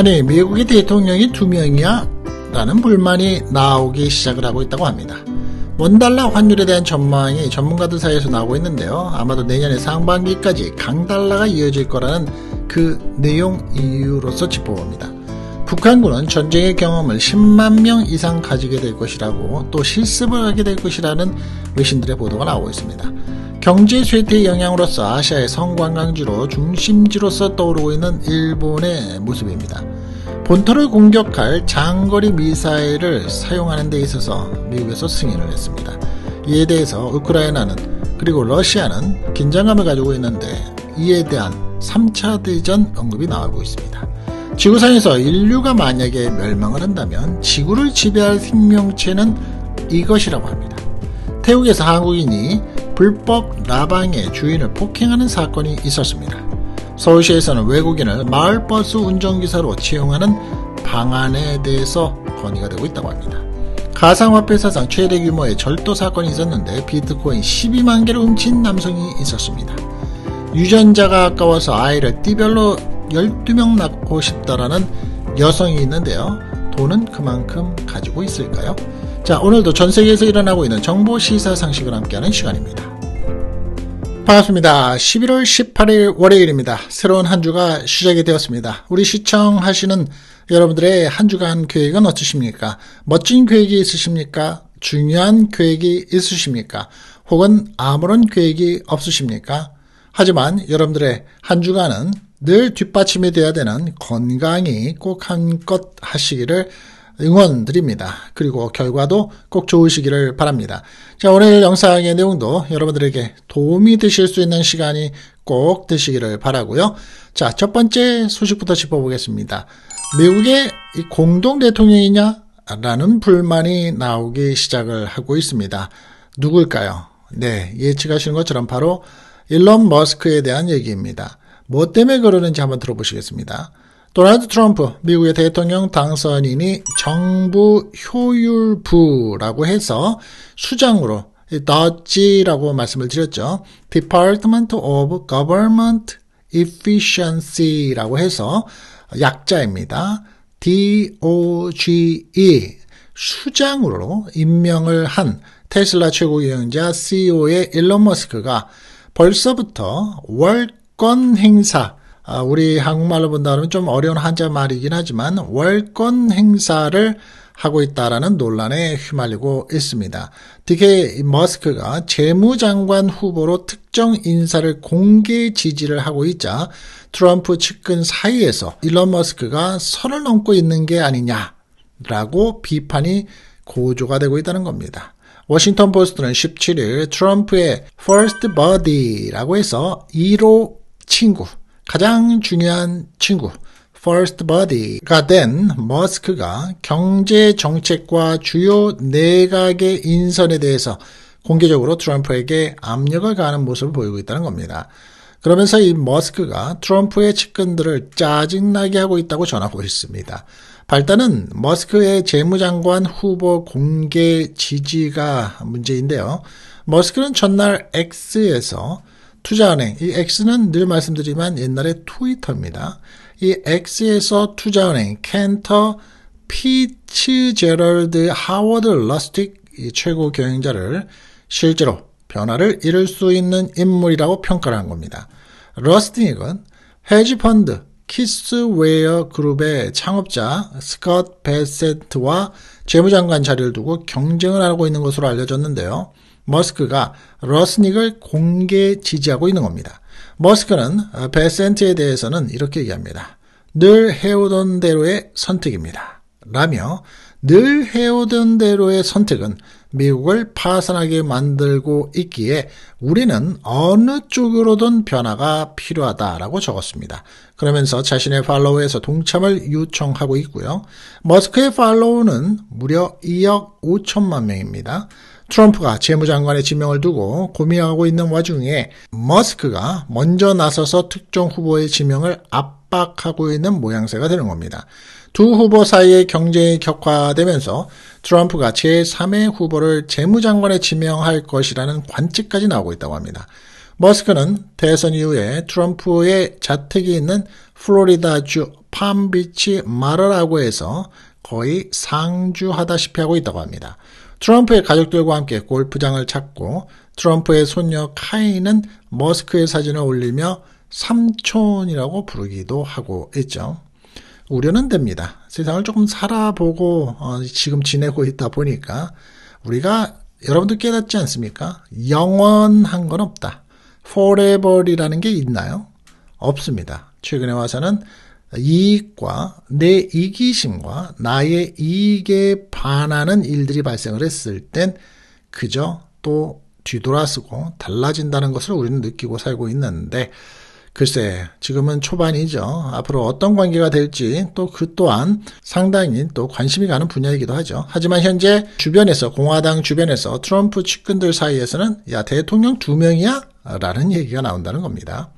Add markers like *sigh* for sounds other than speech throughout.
아니 미국의 대통령이 두 명이야? 라는 불만이 나오기 시작을 하고 있다고 합니다. 원달러 환율에 대한 전망이 전문가들 사이에서 나오고 있는데요. 아마도 내년에 상반기까지 강달러가 이어질 거라는 그 내용 이유로서 짚어봅니다. 북한군은 전쟁의 경험을 10만 명 이상 가지게 될 것이라고 또 실습을 하게 될 것이라는 외신들의 보도가 나오고 있습니다. 경제 쇠퇴의 영향으로서 아시아의 성관광지로 중심지로서 떠오르고 있는 일본의 모습입니다. 본토를 공격할 장거리 미사일을 사용하는 데 있어서 미국에서 승인을 했습니다. 이에 대해서 우크라이나는 그리고 러시아는 긴장감을 가지고 있는데 이에 대한 3차 대전 언급이 나오고 있습니다. 지구상에서 인류가 만약에 멸망을 한다면 지구를 지배할 생명체는 이것이라고 합니다. 태국에서 한국인이 불법 라방의 주인을 폭행하는 사건이 있었습니다. 서울시에서는 외국인을 마을버스 운전기사로 채용하는 방안에 대해서 건의가 되고 있다고 합니다. 가상화폐 사상 최대 규모의 절도 사건이 있었는데 비트코인 12만 개를 훔친 남성이 있었습니다. 유전자가 아까워서 아이를 띠별로 12명 낳고 싶다라는 여성이 있는데요. 돈은 그만큼 가지고 있을까요? 자, 오늘도 전 세계에서 일어나고 있는 정보 시사 상식을 함께하는 시간입니다. 반갑습니다. 11월 18일 월요일입니다. 새로운 한 주가 시작이 되었습니다. 우리 시청하시는 여러분들의 한 주간 계획은 어떠십니까? 멋진 계획이 있으십니까? 중요한 계획이 있으십니까? 혹은 아무런 계획이 없으십니까? 하지만 여러분들의 한 주간은 늘 뒷받침이 되어야 되는 건강이 꼭 한 것 하시기를 응원드립니다. 그리고 결과도 꼭 좋으시기를 바랍니다. 자, 오늘 영상의 내용도 여러분들에게 도움이 되실 수 있는 시간이 꼭 되시기를 바라고요. 자, 첫 번째 소식부터 짚어보겠습니다. 미국의 공동 대통령이냐? 라는 불만이 나오기 시작을 하고 있습니다. 누굴까요? 네, 예측하시는 것처럼 바로 일론 머스크에 대한 얘기입니다. 뭐 때문에 그러는지 한번 들어보시겠습니다. 도널드 트럼프 미국의 대통령 당선인이 정부 효율부라고 해서 수장으로 더치라고 말씀을 드렸죠. Department of Government Efficiency라고 해서 약자입니다. DOGE 수장으로 임명을 한 테슬라 최고경영자 CEO의 일론 머스크가 벌써부터 월권 행사 아, 우리 한국말로 본다면 좀 어려운 한자말이긴 하지만 월권 행사를 하고 있다라는 논란에 휘말리고 있습니다. DK 머스크가 재무장관 후보로 특정 인사를 공개 지지를 하고 있자 트럼프 측근 사이에서 일론 머스크가 선을 넘고 있는 게 아니냐라고 비판이 고조가 되고 있다는 겁니다. 워싱턴 포스트는 17일 트럼프의 First 라고 해서 1호 친구, 가장 중요한 친구, first body가 된 머스크가 경제 정책과 주요 내각의 인선에 대해서 공개적으로 트럼프에게 압력을 가하는 모습을 보이고 있다는 겁니다. 그러면서 이 머스크가 트럼프의 측근들을 짜증나게 하고 있다고 전하고 있습니다. 발단은 머스크의 재무장관 후보 공개 지지가 문제인데요. 머스크는 전날 X에서 투자은행. 이 X는 늘 말씀드리지만 옛날에 트위터입니다. 이 X에서 투자은행, 캔터 피츠 제럴드, 하워드, 러스틱 이 최고 경영자를 실제로 변화를 이룰 수 있는 인물이라고 평가를 한 겁니다. 러스틱은 헤지펀드, 키스웨어 그룹의 창업자 스컷 베세트와 재무장관 자리를 두고 경쟁을 하고 있는 것으로 알려졌는데요. 머스크가 러스닉을 공개 지지하고 있는 겁니다. 머스크는 베센트에 대해서는 이렇게 얘기합니다. 늘 해오던 대로의 선택입니다. 라며 늘 해오던 대로의 선택은 미국을 파산하게 만들고 있기에 우리는 어느 쪽으로든 변화가 필요하다라고 적었습니다. 그러면서 자신의 팔로우에서 동참을 요청하고 있고요. 머스크의 팔로우는 무려 2억 5천만 명입니다. 트럼프가 재무장관의 지명을 두고 고민하고 있는 와중에 머스크가 먼저 나서서 특정 후보의 지명을 압박하고 있는 모양새가 되는 겁니다. 두 후보 사이의 경쟁이 격화되면서 트럼프가 제3의 후보를 재무장관에 지명할 것이라는 관측까지 나오고 있다고 합니다. 머스크는 대선 이후에 트럼프의 자택이 있는 플로리다주 팜비치 마르라고 해서 거의 상주하다시피 하고 있다고 합니다. 트럼프의 가족들과 함께 골프장을 찾고 트럼프의 손녀 카이는 머스크의 사진을 올리며 삼촌이라고 부르기도 하고 있죠. 우려는 됩니다. 세상을 조금 살아보고 어, 지금 지내고 있다 보니까 우리가 여러분들 깨닫지 않습니까? 영원한 건 없다. forever이라는 게 있나요? 없습니다. 최근에 와서는 이익과 내 이기심과 나의 이익에 반하는 일들이 발생을 했을 땐 그저 또 뒤돌아서고 달라진다는 것을 우리는 느끼고 살고 있는데 글쎄 지금은 초반이죠. 앞으로 어떤 관계가 될지 또 그 또한 상당히 또 관심이 가는 분야이기도 하죠. 하지만 현재 주변에서 공화당 주변에서 트럼프 측근들 사이에서는 야 대통령 두 명이야 라는 얘기가 나온다는 겁니다.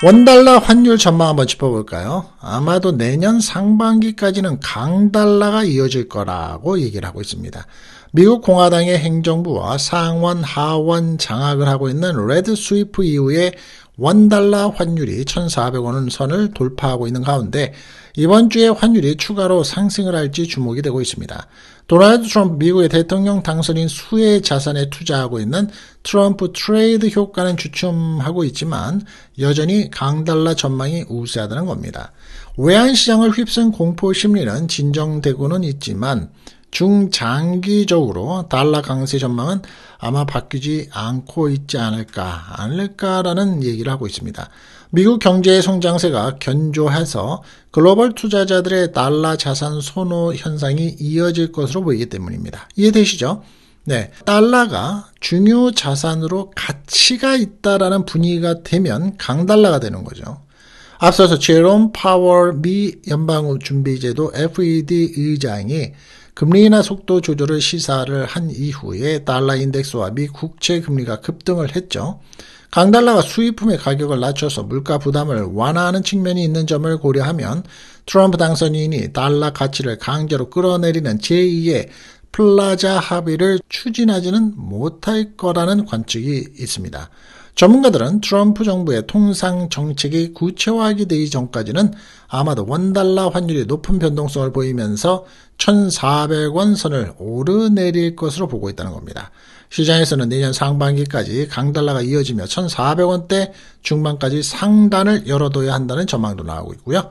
원달러 환율 전망 한번 짚어볼까요? 아마도 내년 상반기까지는 강달러가 이어질 거라고 얘기를 하고 있습니다. 미국 공화당의 행정부와 상원, 하원 장악을 하고 있는 레드 스위프 이후에 원달러 환율이 1,400원 선을 돌파하고 있는 가운데 이번 주에 환율이 추가로 상승을 할지 주목이 되고 있습니다. 도널드 트럼프 미국의 대통령 당선인 수혜 자산에 투자하고 있는 트럼프 트레이드 효과는 주춤하고 있지만 여전히 강달러 전망이 우세하다는 겁니다. 외환시장을 휩쓴 공포 심리는 진정되고는 있지만 중장기적으로 달러 강세 전망은 아마 바뀌지 않고 있지 않을까, 않을까라는 얘기를 하고 있습니다. 미국 경제의 성장세가 견조해서 글로벌 투자자들의 달러 자산 선호 현상이 이어질 것으로 보이기 때문입니다. 이해되시죠? 네. 달러가 중요 자산으로 가치가 있다라는 분위기가 되면 강달러가 되는 거죠. 앞서서 제롬 파월 미 연방준비제도 FED 의장이 금리 나 속도 조절을 시사를 한 이후에 달러 인덱스와 미 국채 금리가 급등을 했죠. 강달러가 수입품의 가격을 낮춰서 물가 부담을 완화하는 측면이 있는 점을 고려하면 트럼프 당선인이 달러 가치를 강제로 끌어내리는 제2의 플라자 합의를 추진하지는 못할 거라는 관측이 있습니다. 전문가들은 트럼프 정부의 통상 정책이 구체화하기 되기 전까지는 아마도 원달러 환율이 높은 변동성을 보이면서 1,400원 선을 오르내릴 것으로 보고 있다는 겁니다. 시장에서는 내년 상반기까지 강달러가 이어지며 1,400원대 중반까지 상단을 열어둬야 한다는 전망도 나오고 있고요.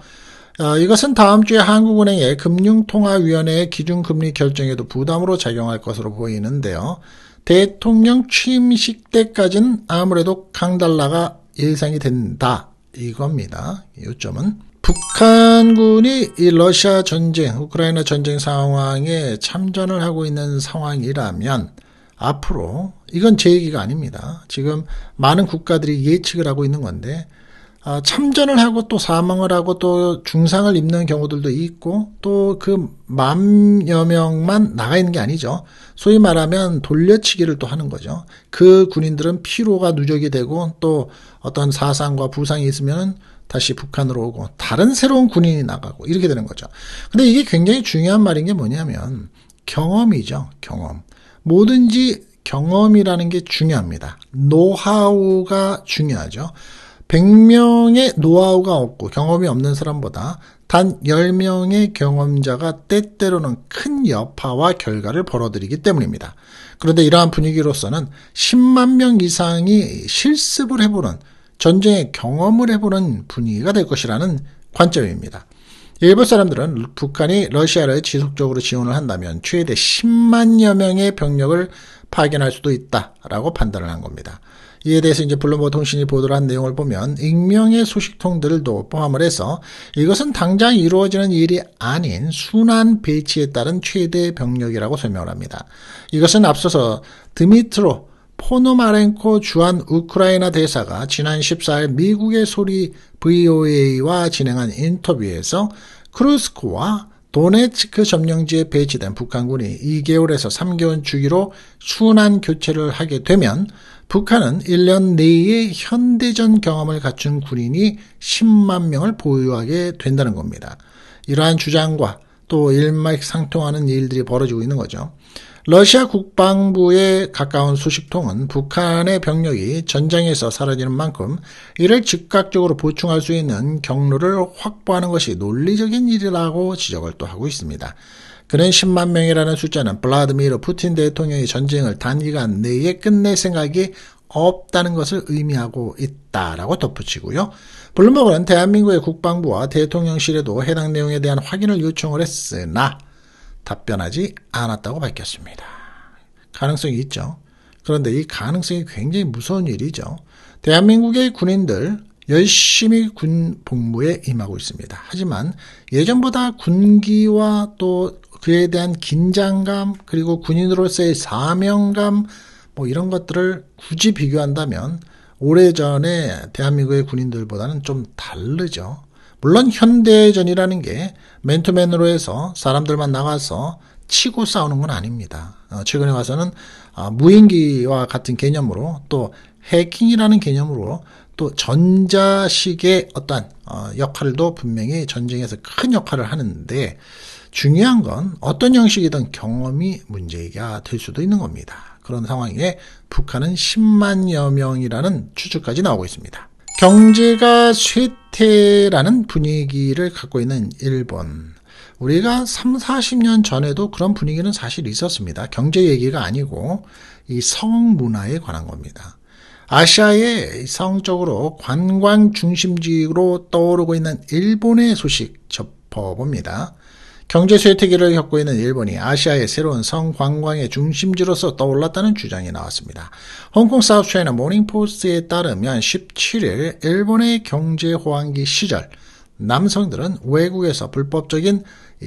어, 이것은 다음 주에 한국은행의 금융통화위원회의 기준금리 결정에도 부담으로 작용할 것으로 보이는데요. 대통령 취임식 때까지는 아무래도 강달라가 예상이 된다 이겁니다. 요점은 북한군이 이 러시아 전쟁, 우크라이나 전쟁 상황에 참전을 하고 있는 상황이라면 앞으로 이건 제 얘기가 아닙니다. 지금 많은 국가들이 예측을 하고 있는 건데 아, 참전을 하고 또 사망을 하고 또 중상을 입는 경우들도 있고 또 그 만여 명만 나가 있는 게 아니죠. 소위 말하면 돌려치기를 또 하는 거죠. 그 군인들은 피로가 누적이 되고 또 어떤 사상과 부상이 있으면 다시 북한으로 오고 다른 새로운 군인이 나가고 이렇게 되는 거죠. 근데 이게 굉장히 중요한 말인 게 뭐냐면 경험이죠. 경험. 뭐든지 경험이라는 게 중요합니다. 노하우가 중요하죠. 100명의 노하우가 없고 경험이 없는 사람보다 단 10명의 경험자가 때때로는 큰 여파와 결과를 벌어들이기 때문입니다. 그런데 이러한 분위기로서는 10만 명 이상이 실습을 해보는 전쟁의 경험을 해보는 분위기가 될 것이라는 관점입니다. 일부 사람들은 북한이 러시아를 지속적으로 지원을 한다면 최대 10만여 명의 병력을 파견할 수도 있다라고 판단을 한 겁니다. 이에 대해서 이제 블룸버그 통신이 보도를 한 내용을 보면 익명의 소식통들도 포함을 해서 이것은 당장 이루어지는 일이 아닌 순환 배치에 따른 최대 병력이라고 설명을 합니다. 이것은 앞서서 드미트로 포노마렌코 주한 우크라이나 대사가 지난 14일 미국의 소리 VOA와 진행한 인터뷰에서 크루스코와 도네츠크 점령지에 배치된 북한군이 2개월에서 3개월 주기로 순환 교체를 하게 되면 북한은 1년 내에 현대전 경험을 갖춘 군인이 10만 명을 보유하게 된다는 겁니다. 이러한 주장과 또 일맥상통하는 일들이 벌어지고 있는 거죠. 러시아 국방부에 가까운 소식통은 북한의 병력이 전장에서 사라지는 만큼 이를 즉각적으로 보충할 수 있는 경로를 확보하는 것이 논리적인 일이라고 지적을 또 하고 있습니다. 그는 10만 명이라는 숫자는 블라드미르 푸틴 대통령의 전쟁을 단기간 내에 끝낼 생각이 없다는 것을 의미하고 있다라고 덧붙이고요. 블룸버그는 대한민국의 국방부와 대통령실에도 해당 내용에 대한 확인을 요청을 했으나 답변하지 않았다고 밝혔습니다. 가능성이 있죠. 그런데 이 가능성이 굉장히 무서운 일이죠. 대한민국의 군인들 열심히 군 복무에 임하고 있습니다. 하지만 예전보다 군기와 또 그에 대한 긴장감 그리고 군인으로서의 사명감 뭐 이런 것들을 굳이 비교한다면 오래전에 대한민국의 군인들보다는 좀 다르죠. 물론 현대전이라는 게 맨투맨으로 해서 사람들만 나가서 치고 싸우는 건 아닙니다. 어, 최근에 와서는 아, 무인기와 같은 개념으로 또 해킹이라는 개념으로 또 전자식의 어떤 어, 역할도 분명히 전쟁에서 큰 역할을 하는데 중요한 건 어떤 형식이든 경험이 문제가 될 수도 있는 겁니다. 그런 상황에 북한은 10만여 명이라는 추측까지 나오고 있습니다. 경제가 쇠퇴라는 분위기를 갖고 있는 일본. 우리가 3, 40년 전에도 그런 분위기는 사실 있었습니다. 경제 얘기가 아니고 이 성문화에 관한 겁니다. 아시아의 성적으로 관광 중심지로 떠오르고 있는 일본의 소식 접해봅니다. 경제 쇠퇴기를 겪고 있는 일본이 아시아의 새로운 성관광의 중심지로서 떠올랐다는 주장이 나왔습니다. 홍콩 사우스차이나 모닝포스트에 따르면 17일 일본의 경제 호황기 시절 남성들은 외국에서 불법적인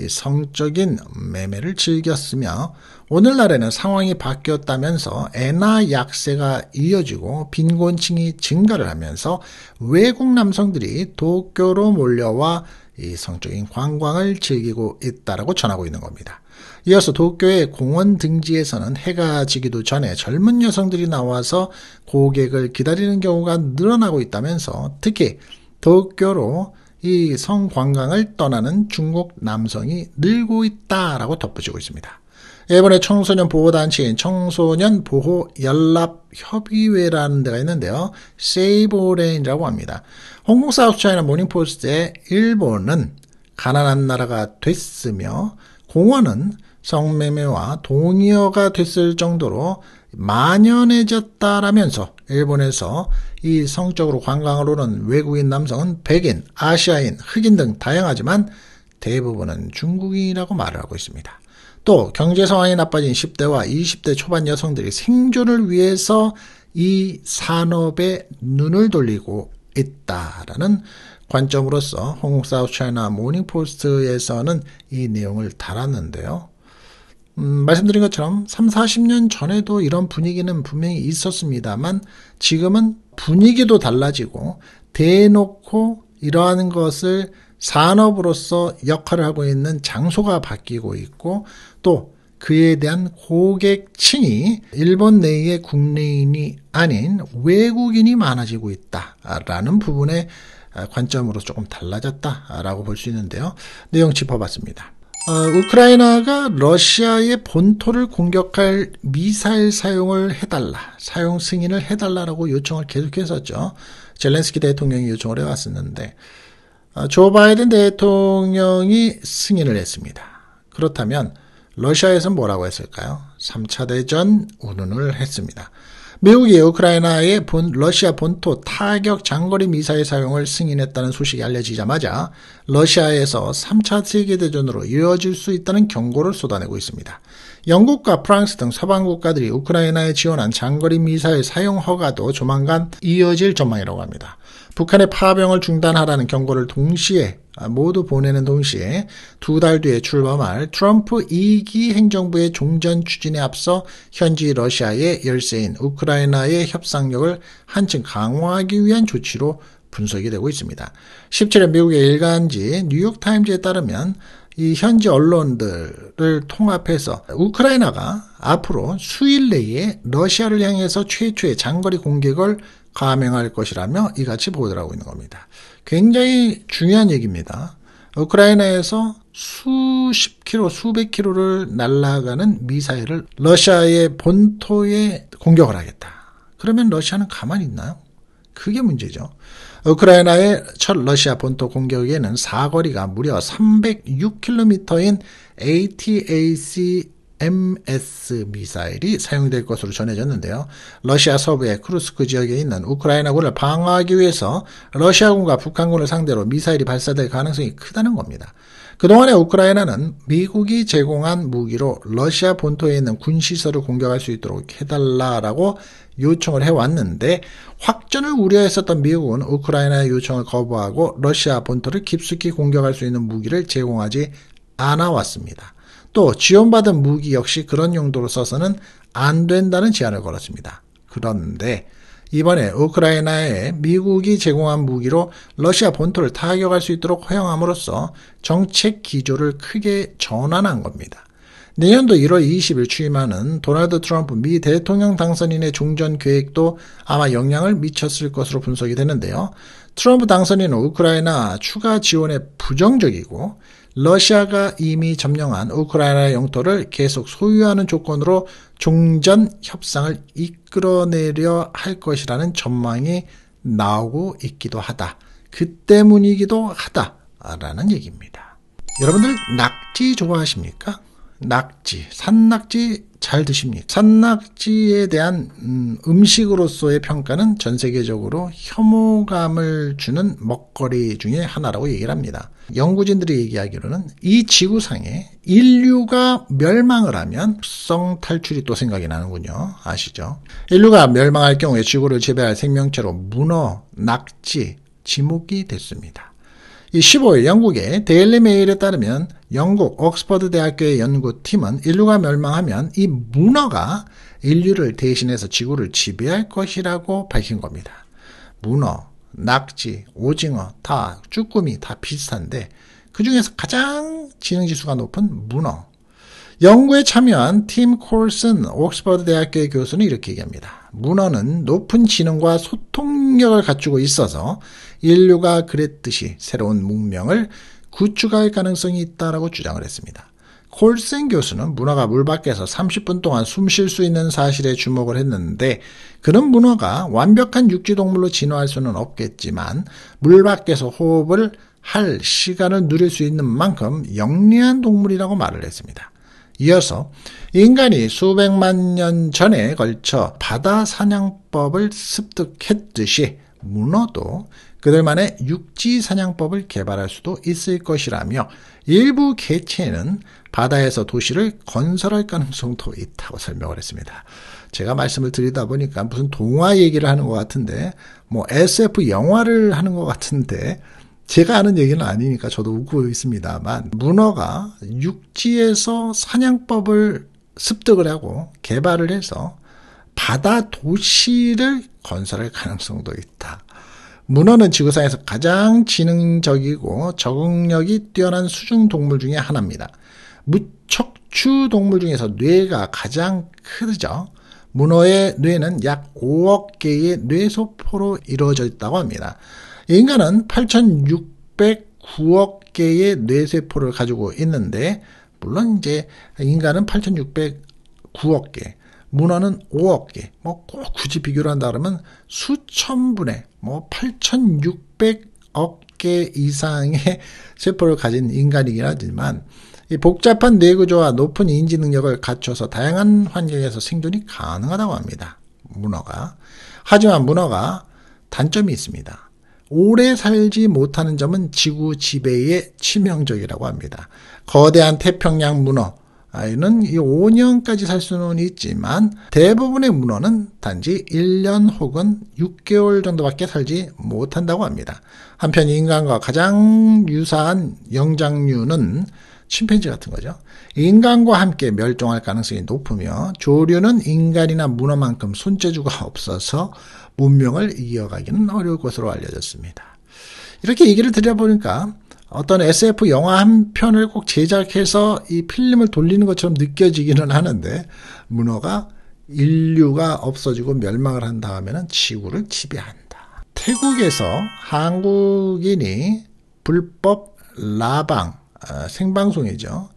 성적인 매매를 즐겼으며 오늘날에는 상황이 바뀌었다면서 애나 약세가 이어지고 빈곤층이 증가를 하면서 외국 남성들이 도쿄로 몰려와 이 성적인 관광을 즐기고 있다라고 전하고 있는 겁니다. 이어서 도쿄의 공원 등지에서는 해가 지기도 전에 젊은 여성들이 나와서 고객을 기다리는 경우가 늘어나고 있다면서 특히 도쿄로 이 성관광을 떠나는 중국 남성이 늘고 있다라고 덧붙이고 있습니다. 일본의 청소년 보호단체인 청소년 보호 연락 협의회라는 데가 있는데요. 세이보레인이라고 합니다. 홍콩 사우스차이나 모닝포스트에 일본은 가난한 나라가 됐으며 공원은 성매매와 동의어가 됐을 정도로 만연해졌다라면서 일본에서 이 성적으로 관광을오는 외국인 남성은 백인, 아시아인, 흑인 등 다양하지만 대부분은 중국인이라고 말을 하고 있습니다. 또 경제 상황이 나빠진 10대와 20대 초반 여성들이 생존을 위해서 이 산업에 눈을 돌리고 있다라는 관점으로서 홍콩 사우차이나 모닝포스트에서는 이 내용을 달았는데요. 음, 말씀드린 것처럼 3, 40년 전에도 이런 분위기는 분명히 있었습니다만 지금은 분위기도 달라지고 대놓고 이러한 것을 산업으로서 역할을 하고 있는 장소가 바뀌고 있고 또 그에 대한 고객층이 일본 내의 국내인이 아닌 외국인이 많아지고 있다라는 부분의 아, 관점으로 조금 달라졌다라고 볼 수 있는데요. 내용 짚어봤습니다. 어, 우크라이나가 러시아의 본토를 공격할 미사일 사용을 해달라, 사용 승인을 해달라라고 요청을 계속했었죠. 젤렌스키 대통령이 요청을 해왔었는데 어, 조 바이든 대통령이 승인을 했습니다. 그렇다면 러시아에서 뭐라고 했을까요? 3차 대전 운운을 했습니다. 미국이 우크라이나의 본, 러시아 본토 타격 장거리 미사일 사용을 승인했다는 소식이 알려지자마자 러시아에서 3차 세계대전으로 이어질 수 있다는 경고를 쏟아내고 있습니다. 영국과 프랑스 등 서방 국가들이 우크라이나에 지원한 장거리 미사일 사용 허가도 조만간 이어질 전망이라고 합니다. 북한의 파병을 중단하라는 경고를 동시에 아, 모두 보내는 동시에 두 달 뒤에 출범할 트럼프 2기 행정부의 종전 추진에 앞서 현지 러시아의 열세인 우크라이나의 협상력을 한층 강화하기 위한 조치로 분석이 되고 있습니다. 17일 미국의 일간지 뉴욕타임즈에 따르면 이 현지 언론들을 통합해서 우크라이나가 앞으로 수일 내에 러시아를 향해서 최초의 장거리 공격을 감행할 것이라며 이같이 보도하고 있는 겁니다. 굉장히 중요한 얘기입니다. 우크라이나에서 수십 킬로, 수백 킬로를 날아가는 미사일을 러시아의 본토에 공격을 하겠다. 그러면 러시아는 가만히 있나요? 그게 문제죠. 우크라이나의 첫 러시아 본토 공격에는 사거리가 무려 306km인 ATAC MS 미사일이 사용될 것으로 전해졌는데요. 러시아 서부의 크루스크 지역에 있는 우크라이나군을 방어하기 위해서 러시아군과 북한군을 상대로 미사일이 발사될 가능성이 크다는 겁니다. 그동안에 우크라이나는 미국이 제공한 무기로 러시아 본토에 있는 군시설을 공격할 수 있도록 해달라라고 요청을 해왔는데 확전을 우려했었던 미국은 우크라이나의 요청을 거부하고 러시아 본토를 깊숙이 공격할 수 있는 무기를 제공하지 않아왔습니다. 또 지원받은 무기 역시 그런 용도로 써서는 안 된다는 제안을 걸었습니다. 그런데 이번에 우크라이나에 미국이 제공한 무기로 러시아 본토를 타격할 수 있도록 허용함으로써 정책 기조를 크게 전환한 겁니다. 내년도 1월 20일 취임하는 도널드 트럼프 미 대통령 당선인의 종전 계획도 아마 영향을 미쳤을 것으로 분석이 되는데요. 트럼프 당선인은 우크라이나 추가 지원에 부정적이고 러시아가 이미 점령한 우크라이나 영토를 계속 소유하는 조건으로 종전 협상을 이끌어내려 할 것이라는 전망이 나오고 있기도 하다. 그 때문이기도 하다라는 얘기입니다. 여러분들 낙지 좋아하십니까? 낙지, 산낙지 잘 드십니까? 산낙지에 대한 음, 식으로서의 평가는 전 세계적으로 혐오감을 주는 먹거리 중의 하나라고 얘기를 합니다. 연구진들이 얘기하기로는 이 지구상에 인류가 멸망을 하면 성 탈출이 또 생각이 나는군요. 아시죠? 인류가 멸망할 경우에 지구를 지배할 생명체로 문어, 낙지, 지목이 됐습니다. 이 15일 영국의 데일리 메일에 따르면 영국 옥스퍼드 대학교의 연구팀은 인류가 멸망하면 이 문어가 인류를 대신해서 지구를 지배할 것이라고 밝힌 겁니다. 문어, 낙지, 오징어, 다, 쭈꾸미 다 비슷한데 그 중에서 가장 지능지수가 높은 문어. 연구에 참여한 팀 콜슨 옥스퍼드 대학교의 교수는 이렇게 얘기합니다. 문어는 높은 지능과 소통력을 갖추고 있어서 인류가 그랬듯이 새로운 문명을 구축할 가능성이 있다라고 주장을 했습니다. 콜센 교수는 문화가 물 밖에서 30분 동안 숨 쉴 수 있는 사실에 주목을 했는데 그런 문화가 완벽한 육지동물로 진화할 수는 없겠지만 물 밖에서 호흡을 할 시간을 누릴 수 있는 만큼 영리한 동물이라고 말을 했습니다. 이어서 인간이 수백만 년 전에 걸쳐 바다 사냥법을 습득했듯이 문어도 그들만의 육지 사냥법을 개발할 수도 있을 것이라며 일부 개체는 바다에서 도시를 건설할 가능성도 있다고 설명을 했습니다. 제가 말씀을 드리다 보니까 무슨 동화 얘기를 하는 것 같은데 뭐 SF 영화를 하는 것 같은데 제가 아는 얘기는 아니니까 저도 웃고 있습니다만 문어가 육지에서 사냥법을 습득을 하고 개발을 해서 바다 도시를 건설할 가능성도 있다. 문어는 지구상에서 가장 지능적이고 적응력이 뛰어난 수중 동물 중의 하나입니다. 무척추 동물 중에서 뇌가 가장 크죠. 문어의 뇌는 약 5억 개의 뇌소포로 이루어져 있다고 합니다. 인간은 8,609억 개의 뇌세포를 가지고 있는데 물론 이제 인간은 8,609억 개 문어는 5억 개, 뭐 꼭 굳이 비교를 한다 면 수천 분의 뭐 8,600억 개 이상의 *laughs* 세포를 가진 인간이긴 하지만 이 복잡한 뇌구조와 높은 인지 능력을 갖춰서 다양한 환경에서 생존이 가능하다고 합니다. 문어가. 하지만 문어가 단점이 있습니다. 오래 살지 못하는 점은 지구 지배에 치명적이라고 합니다. 거대한 태평양 문어, 아이는 5년까지 살 수는 있지만 대부분의 문어는 단지 1년 혹은 6개월 정도밖에 살지 못한다고 합니다. 한편 인간과 가장 유사한 영장류는 침팬지 같은 거죠. 인간과 함께 멸종할 가능성이 높으며 조류는 인간이나 문어만큼 손재주가 없어서 문명을 이어가기는 어려울 것으로 알려졌습니다. 이렇게 얘기를 드려보니까 어떤 SF 영화 한 편을 꼭 제작해서 이 필름을 돌리는 것처럼 느껴지기는 하는데 문어가 인류가 없어지고 멸망을 한 다음에는 지구를 지배한다. 태국에서 한국인이 불법 라방 어, 생방송이죠.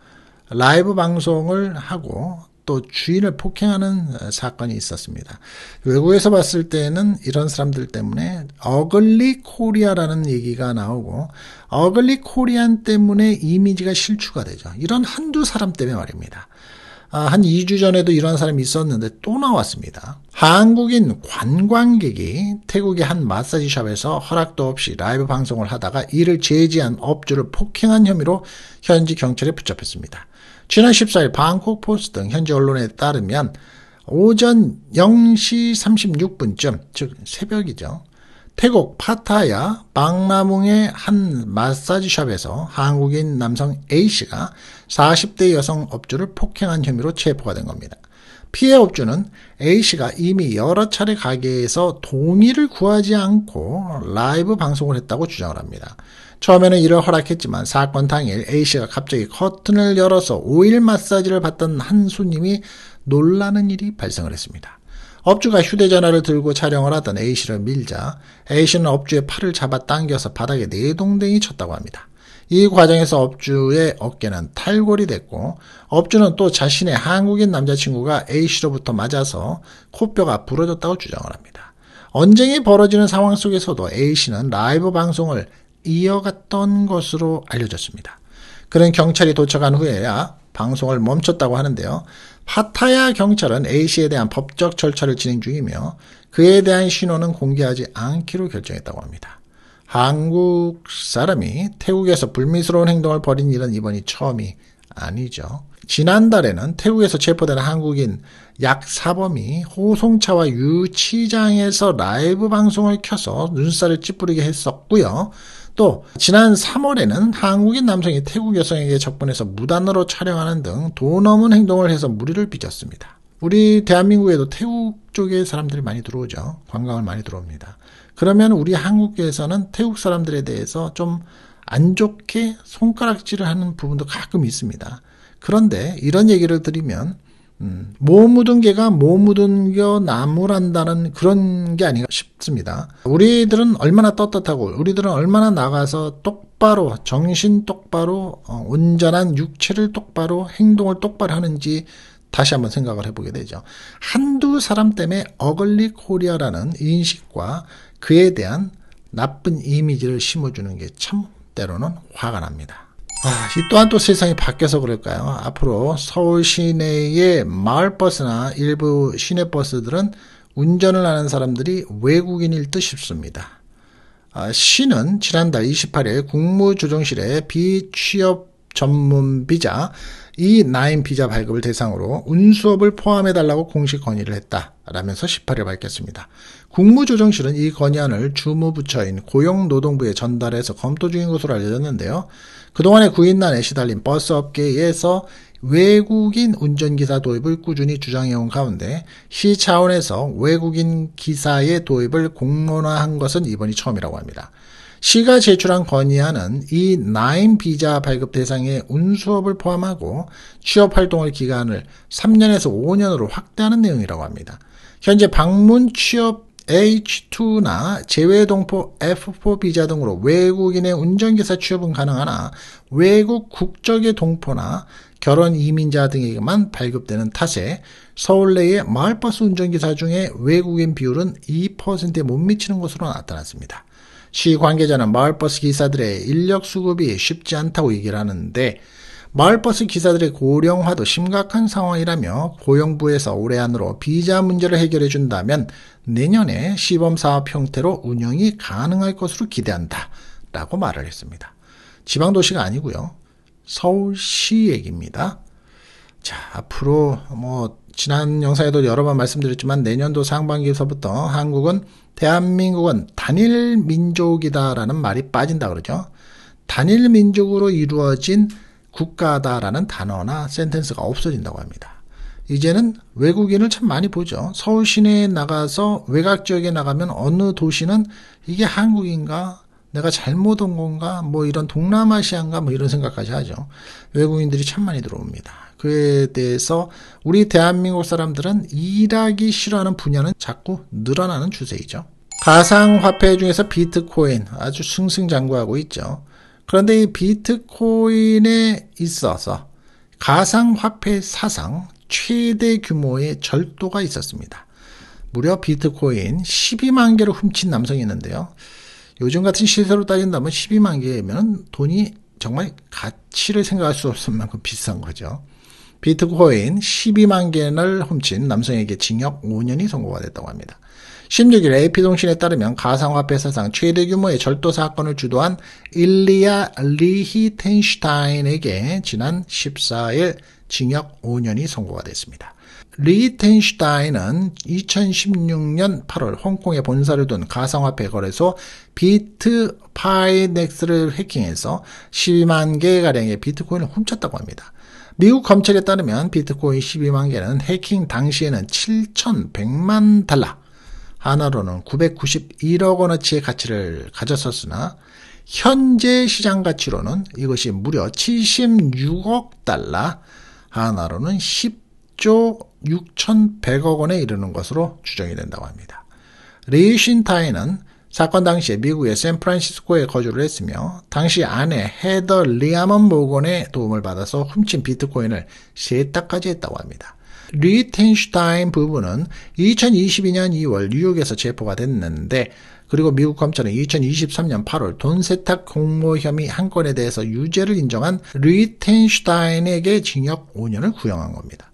라이브 방송을 하고 또 주인을 폭행하는 어, 사건이 있었습니다. 외국에서 봤을 때는 이런 사람들 때문에 어글리 코리아라는 얘기가 나오고 어글리 코리안 때문에 이미지가 실추가 되죠. 이런 한두 사람 때문에 말입니다. 아, 한 2주 전에도 이런 사람이 있었는데 또 나왔습니다. 한국인 관광객이 태국의 한 마사지샵에서 허락도 없이 라이브 방송을 하다가 이를 제지한 업주를 폭행한 혐의로 현지 경찰에 붙잡혔습니다. 지난 14일 방콕 포스트 등 현지 언론에 따르면 오전 0시 36분쯤, 즉 새벽이죠. 태국 파타야 방라몽의 한 마사지샵에서 한국인 남성 A씨가 40대 여성 업주를 폭행한 혐의로 체포가 된 겁니다. 피해 업주는 A씨가 이미 여러 차례 가게에서 동의를 구하지 않고 라이브 방송을 했다고 주장을 합니다. 처음에는 이를 허락했지만 사건 당일 A씨가 갑자기 커튼을 열어서 오일 마사지를 받던 한 손님이 놀라는 일이 발생을 했습니다. 업주가 휴대전화를 들고 촬영을 하던 A씨를 밀자 A씨는 업주의 팔을 잡아 당겨서 바닥에 내동댕이 쳤다고 합니다. 이 과정에서 업주의 어깨는 탈골이 됐고 업주는 또 자신의 한국인 남자친구가 A씨로부터 맞아서 코뼈가 부러졌다고 주장을 합니다. 언쟁이 벌어지는 상황 속에서도 A씨는 라이브 방송을 이어갔던 것으로 알려졌습니다. 그런 경찰이 도착한 후에야 방송을 멈췄다고 하는데요. 파타야 경찰은 A씨에 대한 법적 절차를 진행 중이며 그에 대한 신호는 공개하지 않기로 결정했다고 합니다. 한국 사람이 태국에서 불미스러운 행동을 벌인 일은 이번이 처음이 아니죠. 지난달에는 태국에서 체포된 한국인 약 4범이 호송차와 유치장에서 라이브 방송을 켜서 눈살을 찌푸리게 했었고요. 또 지난 3월에는 한국인 남성이 태국 여성에게 접근해서 무단으로 촬영하는 등 도넘은 행동을 해서 무리를 빚었습니다. 우리 대한민국에도 태국 쪽에 사람들이 많이 들어오죠. 관광을 많이 들어옵니다. 그러면 우리 한국에서는 태국 사람들에 대해서 좀 안 좋게 손가락질을 하는 부분도 가끔 있습니다. 그런데 이런 얘기를 드리면 음, 모 뭐 묻은 개가 모 뭐 묻은 겨 나무란다는 그런 게 아닌가 싶습니다. 우리들은 얼마나 떳떳하고 우리들은 얼마나 나가서 똑바로 정신 똑바로 어, 온전한 육체를 똑바로 행동을 똑바로 하는지 다시 한번 생각을 해보게 되죠. 한두 사람 때문에 어글리 코리아라는 인식과 그에 대한 나쁜 이미지를 심어주는 게 참 때로는 화가 납니다. 아, 이 또한 또 세상이 바뀌어서 그럴까요? 앞으로 서울 시내의 마을버스나 일부 시내버스들은 운전을 하는 사람들이 외국인일 듯 싶습니다. 아, 시는 지난달 28일 국무조정실에 비취업 전문 비자 이 나인 비자 발급을 대상으로 운수업을 포함해달라고 공식 건의를 했다라면서 18일 밝혔습니다. 국무조정실은 이 건의안을 주무부처인 고용노동부에 전달해서 검토 중인 것으로 알려졌는데요. 그동안의 구인난에 시달린 버스 업계에서 외국인 운전기사 도입을 꾸준히 주장해온 가운데 시 차원에서 외국인 기사의 도입을 공론화한 것은 이번이 처음이라고 합니다. 시가 제출한 건의안은 이 나인 비자 발급 대상의 운수업을 포함하고 취업 활동을 기간을 3년에서 5년으로 확대하는 내용이라고 합니다. 현재 방문 취업 H2나 제외동포 F4 비자 등으로 외국인의 운전기사 취업은 가능하나 외국 국적의 동포나 결혼 이민자 등에게만 발급되는 탓에 서울 내의 마을버스 운전기사 중에 외국인 비율은 2%에 못 미치는 것으로 나타났습니다. 시 관계자는 마을버스 기사들의 인력 수급이 쉽지 않다고 얘기를 하는데 마을버스 기사들의 고령화도 심각한 상황이라며 고용부에서 올해 안으로 비자 문제를 해결해 준다면 내년에 시범사업 형태로 운영이 가능할 것으로 기대한다. 라고 말을 했습니다. 지방도시가 아니고요. 서울시 얘기입니다. 자, 앞으로 뭐 지난 영상에도 여러 번 말씀드렸지만 내년도 상반기에서부터 한국은 대한민국은 단일 민족이다라는 말이 빠진다 그러죠. 단일 민족으로 이루어진 국가다라는 단어나 센텐스가 없어진다고 합니다. 이제는 외국인을 참 많이 보죠. 서울 시내에 나가서 외곽 지역에 나가면 어느 도시는 이게 한국인가? 내가 잘못 온 건가? 뭐 이런 동남아시아인가뭐 이런 생각까지 하죠. 외국인들이 참 많이 들어옵니다. 그에 대해서 우리 대한민국 사람들은 일하기 싫어하는 분야는 자꾸 늘어나는 추세이죠. 가상화폐 중에서 비트코인 아주 승승장구하고 있죠. 그런데 이 비트코인에 있어서 가상화폐 사상 최대 규모의 절도가 있었습니다. 무려 비트코인 12만 개를 훔친 남성이 있는데요. 요즘 같은 시세로 따진다면 12만 개면 돈이 정말 가치를 생각할 수 없을 만큼 비싼 거죠. 비트코인 12만 개를 훔친 남성에게 징역 5년이 선고가 됐다고 합니다. 16일 AP통신에 따르면 가상화폐 사상 최대 규모의 절도 사건을 주도한 일리아 리히텐슈타인에게 지난 14일 징역 5년이 선고가 됐습니다. 리히텐슈타인은 2016년 8월 홍콩에 본사를 둔 가상화폐 거래소 비트파이넥스를 해킹해서 12만 개가량의 비트코인을 훔쳤다고 합니다. 미국 검찰에 따르면 비트코인 12만 개는 해킹 당시에는 7,100만 달러, 하나로는 991억 원어치의 가치를 가졌었으나 현재 시장 가치로는 이것이 무려 76억 달러, 하나로는 10조 6,100억 원에 이르는 것으로 추정이 된다고 합니다. 레이신타이는 사건 당시에 미국의 샌프란시스코에 거주를 했으며 당시 아내 헤더 리아먼 모건의 도움을 받아서 훔친 비트코인을 세탁까지 했다고 합니다. 리텐슈타인 부부는 2022년 2월 뉴욕에서 체포가 됐는데 그리고 미국 검찰은 2023년 8월 돈 세탁 공모 혐의 한 건에 대해서 유죄를 인정한 리텐슈타인에게 징역 5년을 구형한 겁니다.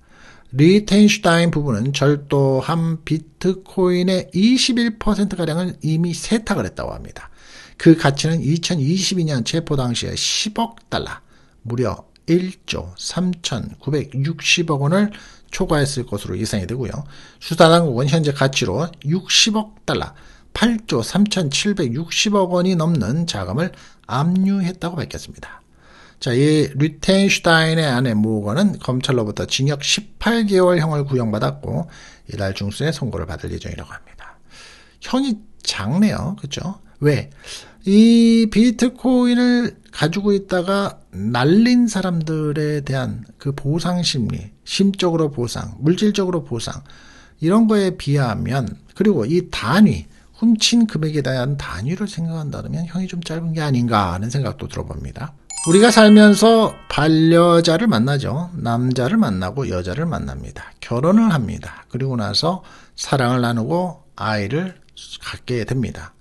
리텐슈타인 부부는 절도한 비트코인의 21%가량을 이미 세탁을 했다고 합니다. 그 가치는 2022년 체포 당시에 10억 달러, 무려 1조 3,960억 원을 초과했을 것으로 예상이 되고요. 수사당국은 현재 가치로 60억 달러, 8조 3,760억 원이 넘는 자금을 압류했다고 밝혔습니다. 자, 이 류텐슈타인의 아내 모건은 검찰로부터 징역 18개월형을 구형받았고 이달 중순에 선고를 받을 예정이라고 합니다. 형이 작네요. 그죠? 왜? 이 비트코인을 가지고 있다가 날린 사람들에 대한 그 보상 심리, 심적으로 보상, 물질적으로 보상, 이런 거에 비하면, 그리고 이 단위, 훔친 금액에 대한 단위를 생각한다면 형이 좀 짧은 게 아닌가 하는 생각도 들어봅니다. 우리가 살면서 반려자를 만나죠. 남자를 만나고 여자를 만납니다. 결혼을 합니다. 그리고 나서 사랑을 나누고 아이를 갖게 됩니다.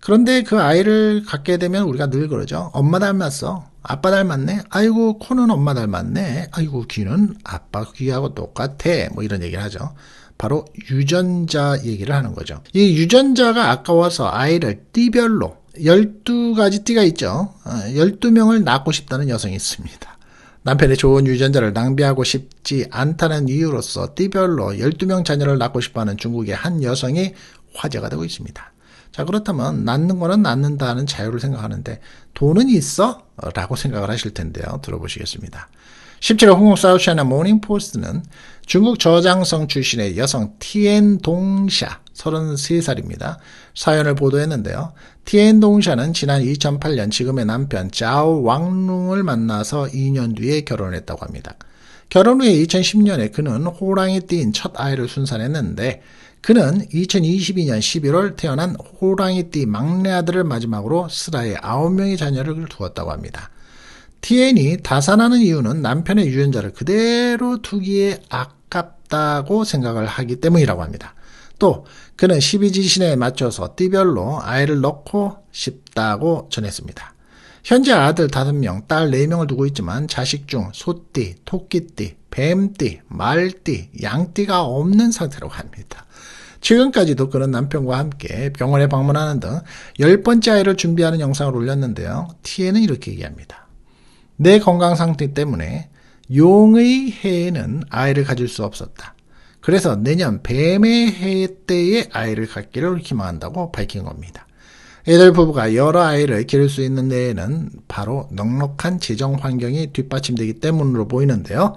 그런데 그 아이를 갖게 되면 우리가 늘 그러죠. 엄마 닮았어. 아빠 닮았네. 아이고, 코는 엄마 닮았네. 아이고, 귀는 아빠 귀하고 똑같아. 뭐 이런 얘기를 하죠. 바로 유전자 얘기를 하는 거죠. 이 유전자가 아까워서 아이를 띠별로 12가지 띠가 있죠. 12명을 어, 낳고 싶다는 여성이 있습니다. 남편의 좋은 유전자를 낭비하고 싶지 않다는 이유로서 띠별로 12명 자녀를 낳고 싶어하는 중국의 한 여성이 화제가 되고 있습니다. 자 그렇다면 낳는 거는 낳는다는 자유를 생각하는데 돈은 있어? 라고 생각을 하실 텐데요. 들어보시겠습니다. 17일 홍콩 사우차아나 모닝포스트는 중국 저장성 출신의 여성 티엔 동샤 33살입니다. 사연을 보도했는데요. 티엔 동샤는 지난 2008년 지금의 남편 자오 왕룽을 만나서 2년 뒤에 결혼했다고 합니다. 결혼 후에 2010년에 그는 호랑이 띠인 첫 아이를 순산했는데 그는 2022년 11월 태어난 호랑이 띠 막내 아들을 마지막으로 스라에 9명의 자녀를 두었다고 합니다. 티엔이 다산하는 이유는 남편의 유전자를 그대로 두기에 아깝다고 생각을 하기 때문이라고 합니다. 또 그는 12지신에 맞춰서 띠별로 아이를 넣고 싶다고 전했습니다. 현재 아들 5명, 딸 4명을 두고 있지만 자식 중 소띠, 토끼띠, 뱀띠, 말띠, 양띠가 없는 상태라고 합니다. 최근까지도 그런 남편과 함께 병원에 방문하는 등 열번째 아이를 준비하는 영상을 올렸는데요. 티에는 이렇게 얘기합니다. 내 건강 상태 때문에 용의 해에는 아이를 가질 수 없었다. 그래서 내년 뱀의 해 때에 아이를 갖기를 희망한다고 밝힌 겁니다. 애들 부부가 여러 아이를 기를 수 있는 데에는 바로 넉넉한 재정 환경이 뒷받침되기 때문으로 보이는데요.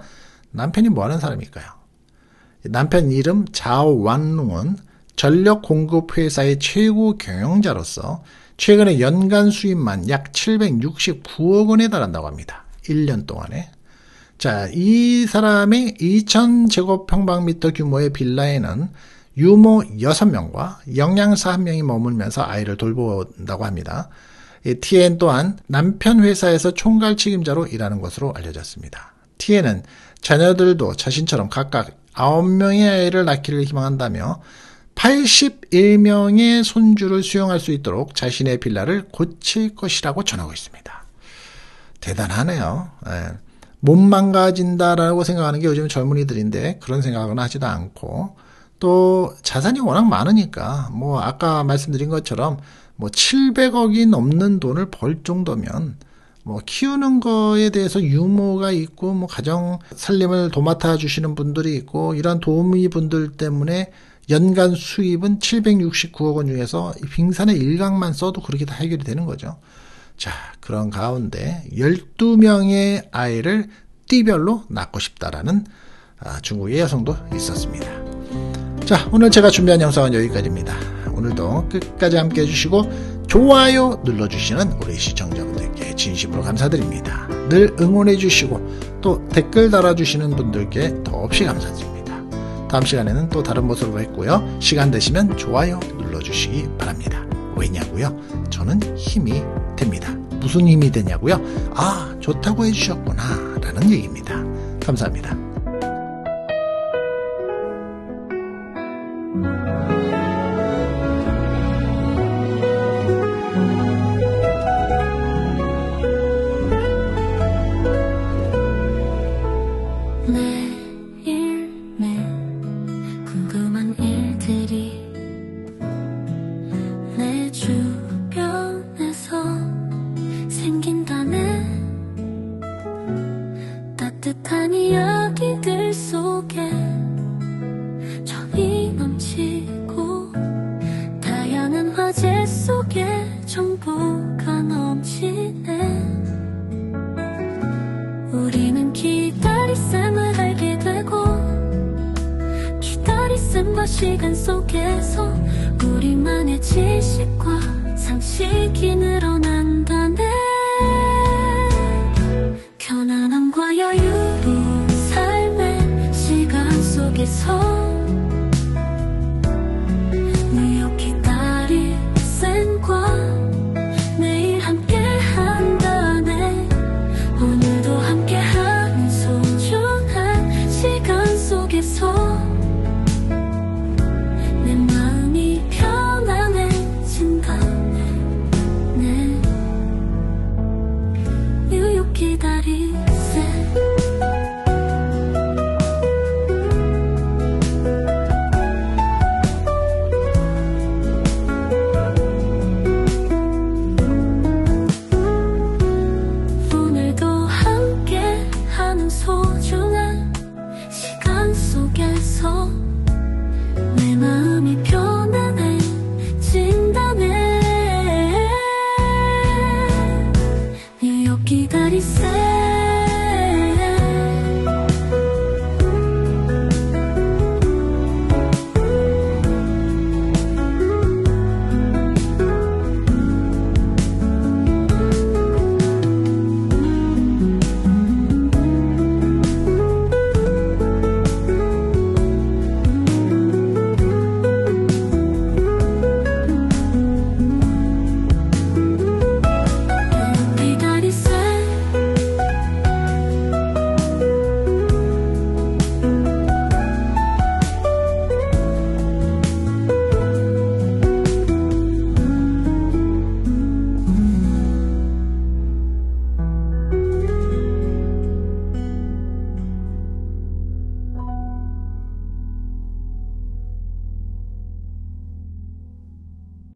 남편이 뭐하는 사람일까요? 남편 이름 자완룽은 전력 공급 회사의 최고 경영자로서 최근에 연간 수입만 약 769억 원에 달한다고 합니다. 1년 동안에 자, 이 사람이 2000제곱평방미터 규모의 빌라에는 유모 6명과 영양사 1명이 머물면서 아이를 돌본다고 합니다. 티엔 또한 남편 회사에서 총괄 책임자로 일하는 것으로 알려졌습니다. 티엔은 자녀들도 자신처럼 각각 9명의 아이를 낳기를 희망한다며 81명의 손주를 수용할 수 있도록 자신의 빌라를 고칠 것이라고 전하고 있습니다. 대단하네요. 예. 못 망가진다라고 생각하는 게 요즘 젊은이들인데 그런 생각은 하지도 않고 또 자산이 워낙 많으니까 뭐 아까 말씀드린 것처럼 뭐 700억이 넘는 돈을 벌 정도면 뭐 키우는 거에 대해서 유모가 있고 뭐 가정 살림을 도맡아 주시는 분들이 있고 이런 도우미 분들 때문에 연간 수입은 769억 원 중에서 빙산의 일각만 써도 그렇게 다 해결이 되는 거죠. 자, 그런 가운데 12명의 아이를 띠별로 낳고 싶다라는 아, 중국의 여성도 있었습니다. 자, 오늘 제가 준비한 영상은 여기까지입니다. 오늘도 끝까지 함께 해주시고 좋아요 눌러주시는 우리 시청자분들께 진심으로 감사드립니다. 늘 응원해주시고 또 댓글 달아주시는 분들께 더없이 감사드립니다. 다음 시간에는 또 다른 모습으로 했고요. 시간 되시면 좋아요 눌러주시기 바랍니다. 왜냐고요? 저는 힘이 됩니다. 무슨 힘이 되냐고요? 아, 좋다고 해주셨구나. 라는 얘기입니다. 감사합니다. 시간 속에서 우리만의 지식과 상식이 늘어난다네 편안함과 여유